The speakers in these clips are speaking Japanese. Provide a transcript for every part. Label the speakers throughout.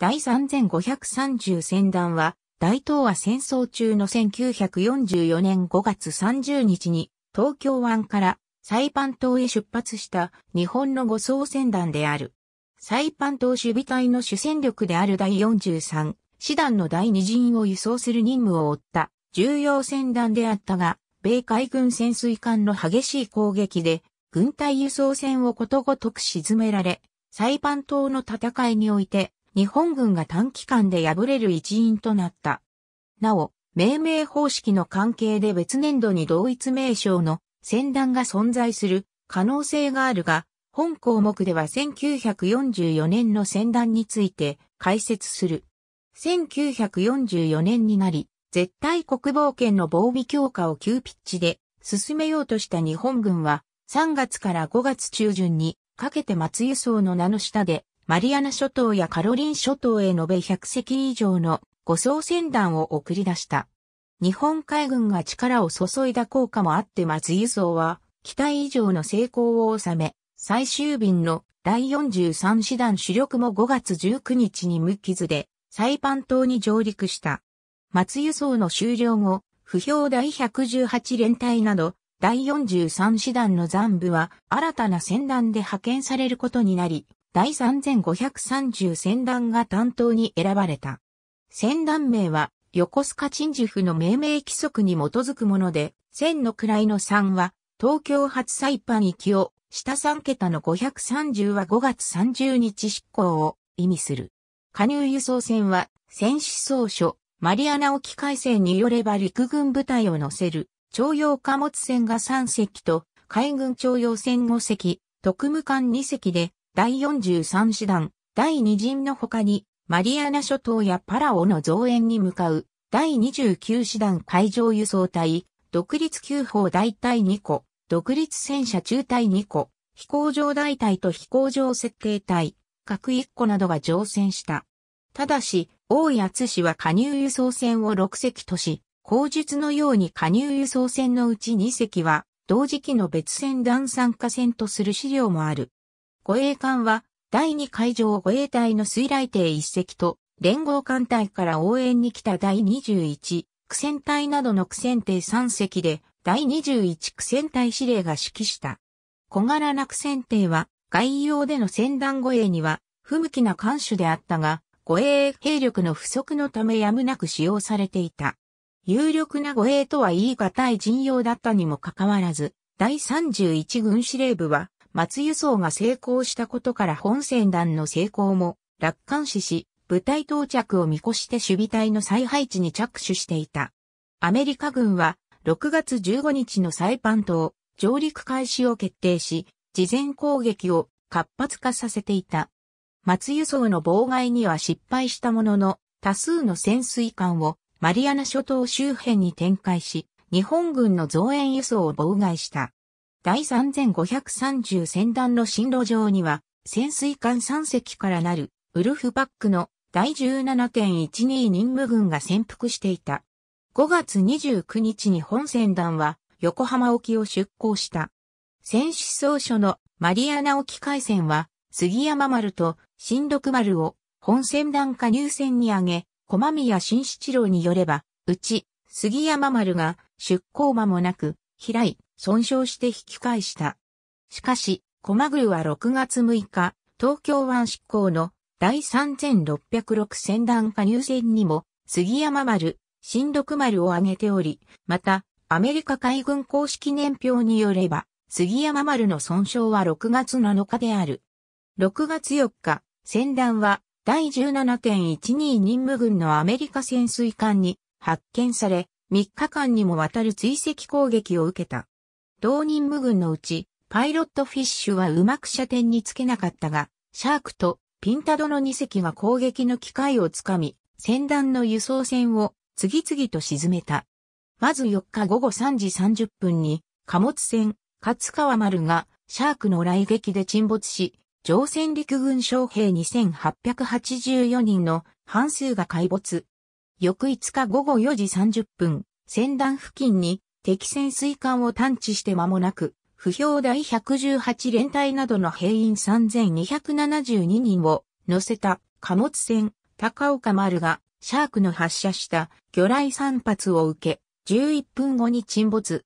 Speaker 1: 第3530戦団は、大東亜戦争中の1944年5月30日に、東京湾からサイパン島へ出発した日本の護送戦団である。サイパン島守備隊の主戦力である第43師団の第2陣を輸送する任務を負った重要戦団であったが、米海軍潜水艦の激しい攻撃で、軍隊輸送船をことごとく沈められ、サイパン島の戦いにおいて日本軍が短期間で敗れる一因となった。なお、命名方式の関係で別年度に同一名称の戦団が存在する可能性があるが、本項目では1944年の戦団について解説する。1944年になり、絶対国防圏の防備強化を急ピッチで進めようとした日本軍は3月から5月中旬にかけて松輸送の名の下でマリアナ諸島やカロリン諸島へ延べ100隻以上の護送船団を送り出した。日本海軍が力を注いだ効果もあって松輸送は、期待以上の成功を収め、最終便の第43師団主力も5月19日に無傷で、サイパン島に上陸した。松輸送の終了後、不評第118連隊など、第43師団の残部は新たな船団で派遣されることになり、第3530船団が担当に選ばれた。船団名は横須賀鎮守府の命名規則に基づくもので、千の位の3は東京初サイパン行きを、下3桁の530は5月30日執行を意味する。加入輸送船は、戦死総書、マリアナ沖海戦によれば陸軍部隊を乗せる、徴用貨物船が3隻と、海軍徴用船5隻、特務艦2隻で、第43師団、第2陣の他に、マリアナ諸島やパラオの増援に向かう、第29師団海上輸送隊、独立急砲大隊2個、独立戦車中隊2個、飛行場大隊と飛行場設計隊、各1個などが乗船した。ただし、大谷津氏は加入輸送船を6隻とし、口述のように加入輸送船のうち2隻は、同時期の別船団参加船とする資料もある。護衛艦は、第2海上護衛隊の水雷艇1隻と、連合艦隊から応援に来た第21苦戦隊などの苦戦艇3隻で、第21苦戦隊司令が指揮した。小柄な苦戦艇は、外洋での船団護衛には、不向きな艦首であったが、護衛兵力の不足のためやむなく使用されていた。有力な護衛とは言い難い陣容だったにもかかわらず、第31軍司令部は、松輸送が成功したことから本船団の成功も楽観視し、部隊到着を見越して守備隊の再配置に着手していた。アメリカ軍は6月15日のサイパン島上陸開始を決定し、事前攻撃を活発化させていた。松輸送の妨害には失敗したものの、多数の潜水艦をマリアナ諸島周辺に展開し、日本軍の増援輸送を妨害した。第3530船団の進路上には、潜水艦3隻からなる、ウルフパックの第17.12任務軍が潜伏していた。5月29日に本船団は横浜沖を出港した。戦死総書のマリアナ沖海戦は杉山丸と新六丸を本船団加入船に上げ、駒宮新七郎によれば、うち杉山丸が出港間もなく開い、損傷して引き返した。しかし、駒宮は6月6日、東京湾執行の第3606戦団加入船にも、杉山丸、新六丸を挙げており、また、アメリカ海軍公式年表によれば、杉山丸の損傷は6月7日である。6月4日、船団は第17.12任務軍のアメリカ潜水艦に発見され、3日間にもわたる追跡攻撃を受けた。同任務軍のうち、パイロットフィッシュはうまく射点につけなかったが、シャークとピンタドの2隻が攻撃の機会をつかみ、船団の輸送船を次々と沈めた。まず4日午後3時30分に、貨物船、勝川丸が、シャークの来撃で沈没し、乗船陸軍将兵2884人の半数が海没、翌5日午後4時30分、船団付近に敵潜水艦を探知して間もなく、不評第118連隊などの兵員3272人を乗せた貨物船高岡丸がシャークの発射した魚雷3発を受け、11分後に沈没。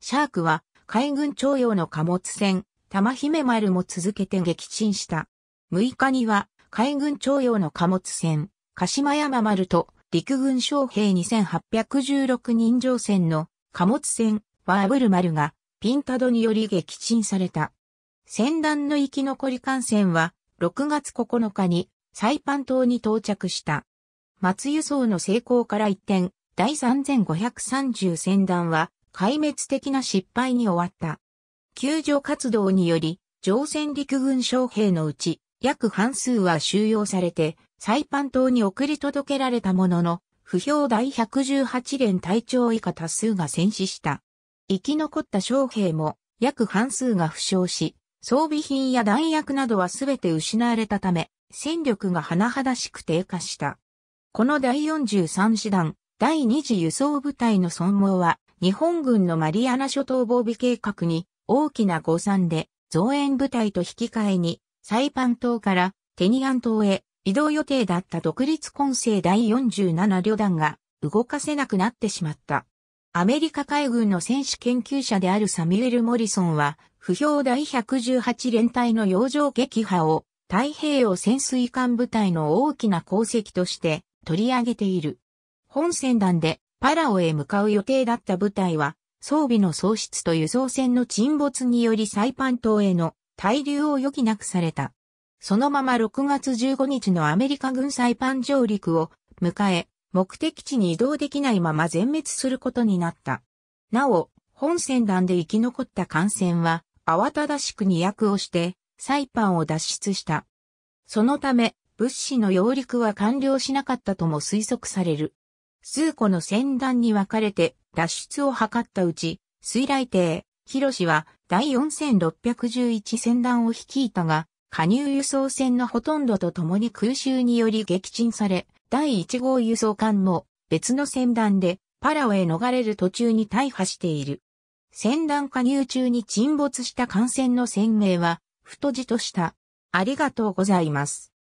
Speaker 1: シャークは海軍徴用の貨物船玉姫丸も続けて撃沈した。6日には海軍徴用の貨物船鹿島山丸と陸軍将兵2816人乗船の貨物船ワーブルマルがピンタドにより撃沈された。船団の生き残り艦船は6月9日にサイパン島に到着した。松輸送の成功から一転、第3530船団は壊滅的な失敗に終わった。救助活動により、乗船陸軍将兵のうち約半数は収容されて、サイパン島に送り届けられたものの、不評第118連隊長以下多数が戦死した。生き残った将兵も約半数が負傷し、装備品や弾薬などは全て失われたため、戦力が甚だしく低下した。この第43師団、第2次輸送部隊の損耗は、日本軍のマリアナ諸島防備計画に大きな誤算で、増援部隊と引き換えに、サイパン島からテニアン島へ移動予定だった独立混成第47旅団が動かせなくなってしまった。アメリカ海軍の戦士研究者であるサミュエル・モリソンは、不評第118連隊の洋上撃破を太平洋潜水艦部隊の大きな功績として取り上げている。本船団でパラオへ向かう予定だった部隊は、装備の喪失と輸送船の沈没によりサイパン島への滞留を余儀なくされた。そのまま6月15日のアメリカ軍再ン上陸を迎え、目的地に移動できないまま全滅することになった。なお、本船団で生き残った艦船は、慌ただしくに役をして、サイパンを脱出した。そのため、物資の揚陸は完了しなかったとも推測される。数個の船団に分かれて脱出を図ったうち、水雷艇、広氏は第4611船団を率いたが、加入輸送船のほとんどと共に空襲により撃沈され、第1号輸送艦も別の船団でパラオへ逃れる途中に大破している。船団加入中に沈没した艦船の船名は、太字とした。ありがとうございます。